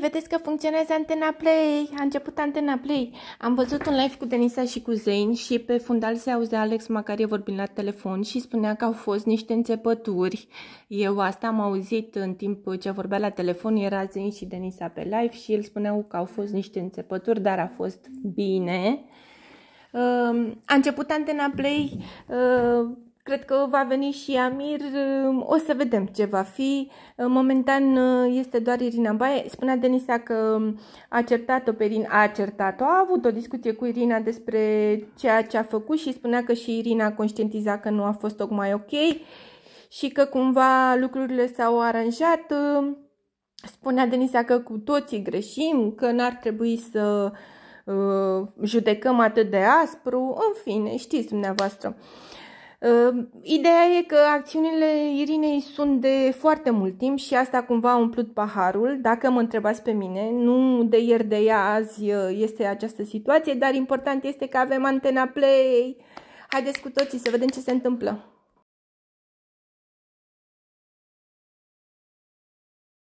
vedeți că funcționează antena Play. A început antena Play. Am văzut un live cu Denisa și cu Zain și pe fundal se auzea Alex Macarie vorbind la telefon și spunea că au fost niște înțepături. Eu asta am auzit în timp ce vorbea la telefon, era Zain și Denisa pe live și el spuneau că au fost niște înțepături, dar a fost bine. A început antena Play uh, Cred că va veni și Amir, um, o să vedem ce va fi. Uh, momentan uh, este doar Irina Baie. Spunea Denisa că um, a certat-o pe Irina, a certat-o, a avut o discuție cu Irina despre ceea ce a făcut și spunea că și Irina conștientiza că nu a fost tocmai ok și că cumva lucrurile s-au aranjat. Um, spunea Denisa că cu toții greșim, că n-ar trebui să uh, judecăm atât de aspru, în fine, știți dumneavoastră. Uh, Ideea e că acțiunile Irinei sunt de foarte mult timp și asta cumva a umplut paharul. Dacă mă întrebați pe mine, nu de ieri de ea azi ă, este această situație, dar important este că avem antena play. Haideți cu toții să vedem ce se întâmplă.